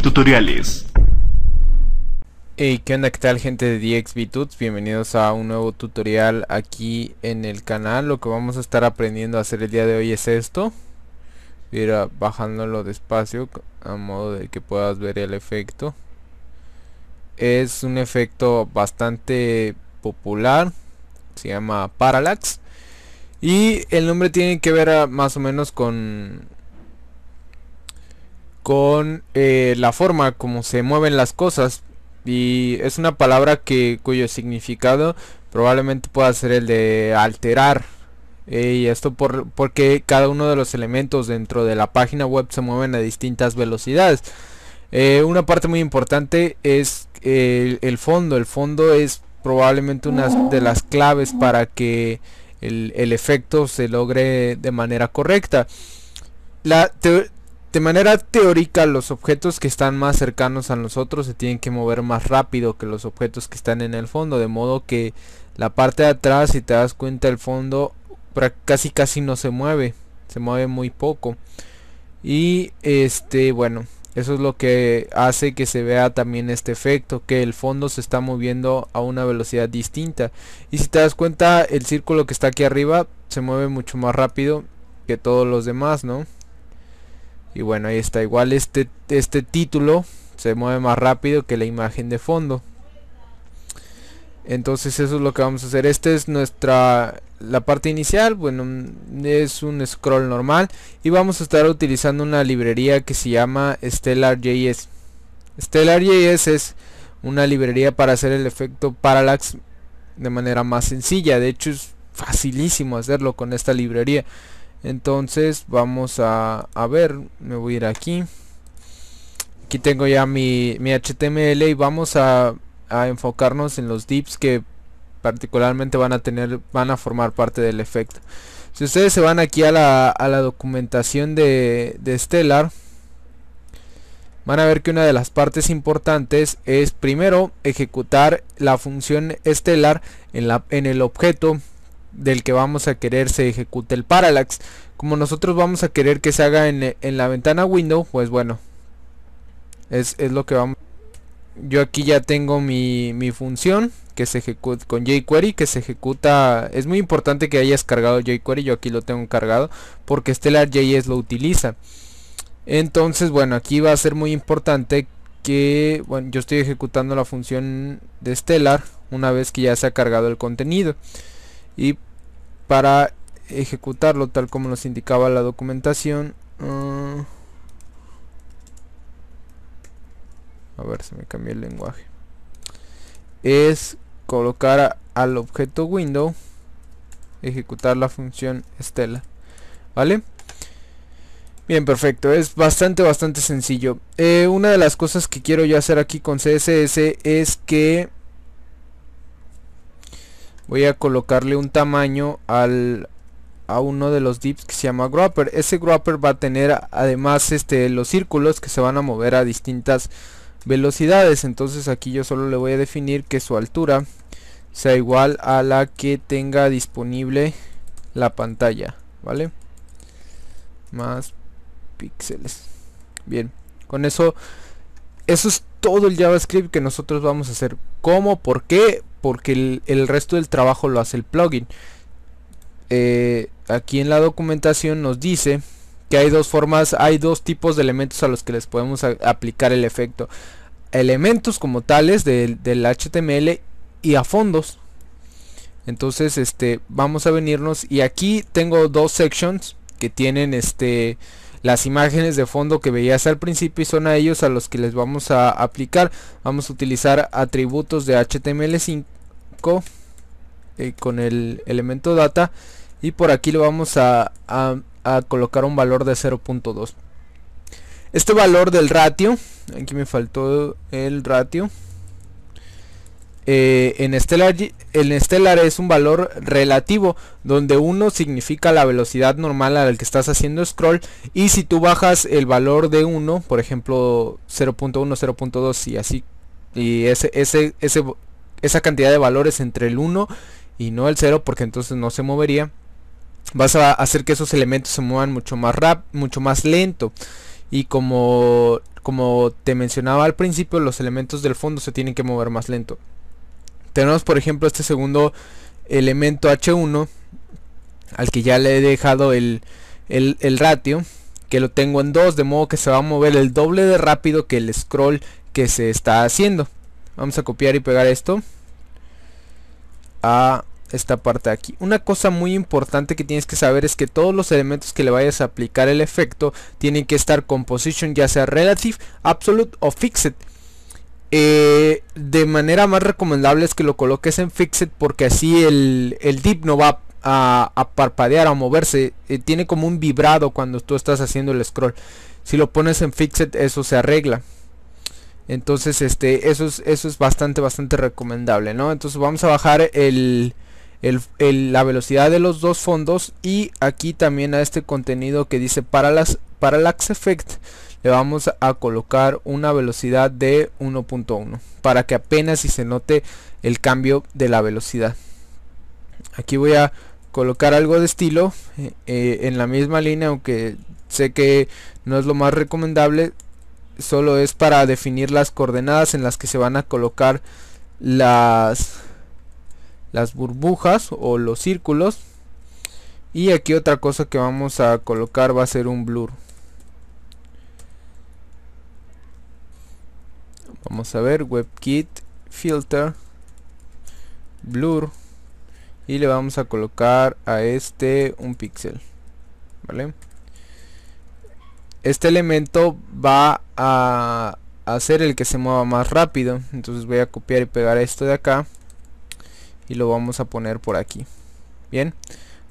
Tutoriales. Hey, ¿qué onda? ¿Qué tal gente de DXVTuts Bienvenidos a un nuevo tutorial aquí en el canal. Lo que vamos a estar aprendiendo a hacer el día de hoy es esto. Mira, bajándolo despacio a modo de que puedas ver el efecto. Es un efecto bastante popular. Se llama Parallax. Y el nombre tiene que ver ah, más o menos con con eh, la forma como se mueven las cosas y es una palabra que cuyo significado probablemente pueda ser el de alterar eh, y esto por, porque cada uno de los elementos dentro de la página web se mueven a distintas velocidades eh, una parte muy importante es el, fondo el fondo es probablemente una de las claves para que el, efecto se logre de manera correcta la de manera teórica, los objetos que están más cercanos a nosotros se tienen que mover más rápido que los objetos que están en el fondo, de modo que la parte de atrás, si te das cuenta, el fondo casi casi no se mueve, se mueve muy poco. Y este, bueno, eso es lo que hace que se vea también este efecto, que el fondo se está moviendo a una velocidad distinta. Y si te das cuenta, el círculo que está aquí arriba se mueve mucho más rápido que todos los demás, ¿no? Y bueno, ahí está. Igual este, este título se mueve más rápido que la imagen de fondo. Entonces eso es lo que vamos a hacer. Esta es nuestra la parte inicial. Bueno, es un scroll normal. Y vamos a estar utilizando una librería que se llama Stellar.js. Stellar.js es una librería para hacer el efecto parallax de manera más sencilla. De hecho es facilísimo hacerlo con esta librería entonces vamos a, ver me voy a ir aquí aquí tengo ya mi, html y vamos a, enfocarnos en los dips que particularmente van a tener van a formar parte del efecto si ustedes se van aquí a la, documentación de, de Stellar van a ver que una de las partes importantes es primero ejecutar la función Stellar en el objeto del que vamos a querer se ejecute el parallax. Como nosotros vamos a querer que se haga en, la ventana window, pues bueno, es, lo que vamos. Yo aquí ya tengo mi, función que se ejecuta con jQuery, que se ejecuta... Es muy importante que hayas cargado jQuery, yo aquí lo tengo cargado, porque Stellar.js lo utiliza. Entonces, bueno, aquí va a ser muy importante que... Bueno, yo estoy ejecutando la función de Stellar una vez que ya se ha cargado el contenido. Y para ejecutarlo tal como nos indicaba la documentación ah, a ver si me cambié el lenguaje es colocar al objeto window ejecutar la función stella vale bien perfecto es bastante bastante sencillo eh, una de las cosas que quiero yo hacer aquí con css es que voy a colocarle un tamaño al, a uno de los dips que se llama grapper ese grapper va a tener además este los círculos que se van a mover a distintas velocidades entonces aquí yo solo le voy a definir que su altura sea igual a la que tenga disponible la pantalla vale más píxeles bien con eso eso es todo el javascript que nosotros vamos a hacer ¿Cómo? ¿Por qué? porque el, resto del trabajo lo hace el plugin. Eh, aquí en la documentación nos dice que hay dos formas, hay dos tipos de elementos a los que les podemos aplicar el efecto. Elementos como tales del HTML y a fondos. Entonces, este, vamos a venirnos y aquí tengo dos sections que tienen este las imágenes de fondo que veías al principio y son a ellos a los que les vamos a aplicar. Vamos a utilizar atributos de HTML5 eh, con el elemento data y por aquí lo vamos a, colocar un valor de 0.2 este valor del ratio aquí me faltó el ratio eh, en, Stellar, en estelar es un valor relativo donde 1 significa la velocidad normal a la que estás haciendo scroll y si tú bajas el valor de 1 por ejemplo 0.1 0.2 y así y ese, ese, ese, esa cantidad de valores entre el 1 y no el 0 porque entonces no se movería. Vas a hacer que esos elementos se muevan mucho más rap, mucho más lento. Y como, como te mencionaba al principio, los elementos del fondo se tienen que mover más lento. Tenemos por ejemplo este segundo elemento H1 al que ya le he dejado el, el, el ratio que lo tengo en 2 de modo que se va a mover el doble de rápido que el scroll que se está haciendo Vamos a copiar y pegar esto a esta parte de aquí. Una cosa muy importante que tienes que saber es que todos los elementos que le vayas a aplicar el efecto tienen que estar con position ya sea relative, absolute o fixed. Eh, de manera más recomendable es que lo coloques en fixed porque así el, el dip no va a, parpadear, o moverse. Eh, tiene como un vibrado cuando tú estás haciendo el scroll. Si lo pones en fixed eso se arregla. Entonces, este, eso es, eso es bastante, bastante recomendable, ¿no? Entonces vamos a bajar el, la velocidad de los dos fondos y aquí también a este contenido que dice Parallax, Effect le vamos a colocar una velocidad de 1.1 para que apenas si se note el cambio de la velocidad. Aquí voy a colocar algo de estilo eh, eh, en la misma línea, aunque sé que no es lo más recomendable, solo es para definir las coordenadas en las que se van a colocar las las burbujas o los círculos y aquí otra cosa que vamos a colocar va a ser un blur vamos a ver webkit filter blur y le vamos a colocar a este un píxel vale este elemento va a hacer el que se mueva más rápido entonces voy a copiar y pegar esto de acá y lo vamos a poner por aquí bien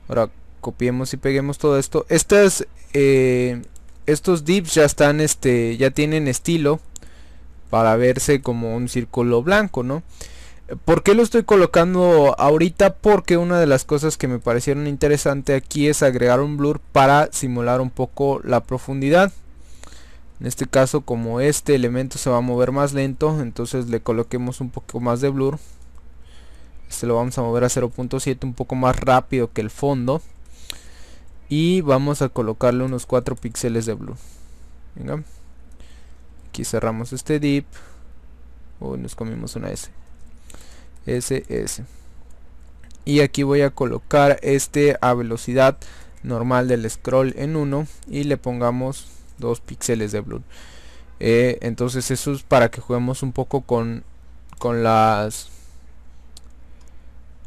ahora copiemos y peguemos todo esto estas eh, estos dips ya están este ya tienen estilo para verse como un círculo blanco no ¿Por qué lo estoy colocando ahorita? Porque una de las cosas que me parecieron interesante aquí es agregar un blur para simular un poco la profundidad. En este caso como este elemento se va a mover más lento, entonces le coloquemos un poco más de blur. Este lo vamos a mover a 0.7 un poco más rápido que el fondo. Y vamos a colocarle unos 4 píxeles de blur. Venga. Aquí cerramos este dip. Uy, nos comimos una S ss y aquí voy a colocar este a velocidad normal del scroll en 1 y le pongamos 2 píxeles de blur eh, entonces eso es para que juguemos un poco con con las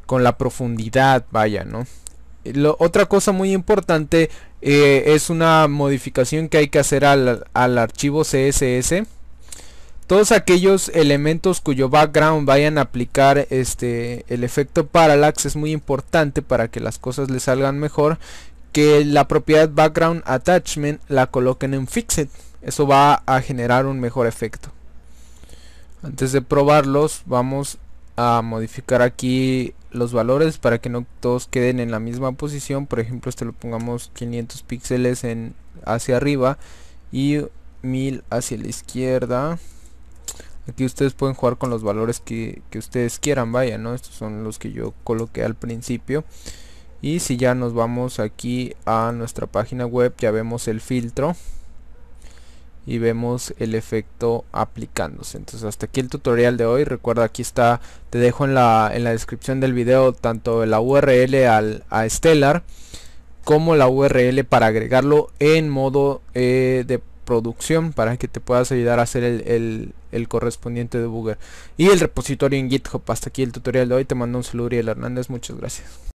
con la profundidad vaya no Lo, otra cosa muy importante eh, es una modificación que hay que hacer al, al archivo css todos aquellos elementos cuyo background vayan a aplicar este el efecto parallax es muy importante para que las cosas le salgan mejor que la propiedad background attachment la coloquen en fixed eso va a generar un mejor efecto antes de probarlos vamos a modificar aquí los valores para que no todos queden en la misma posición por ejemplo este lo pongamos 500 píxeles en hacia arriba y 1000 hacia la izquierda Aquí ustedes pueden jugar con los valores que, ustedes quieran, vaya, ¿no? Estos son los que yo coloqué al principio. Y si ya nos vamos aquí a nuestra página web, ya vemos el filtro y vemos el efecto aplicándose entonces hasta aquí el tutorial de hoy recuerda aquí está te dejo en la, descripción del video tanto la url al, a stellar como la url para agregarlo en modo eh, de producción para que te puedas ayudar a hacer el, el, el correspondiente debugger y el repositorio en GitHub. Hasta aquí el tutorial de hoy. Te mando un saludo, el Hernández. Muchas gracias.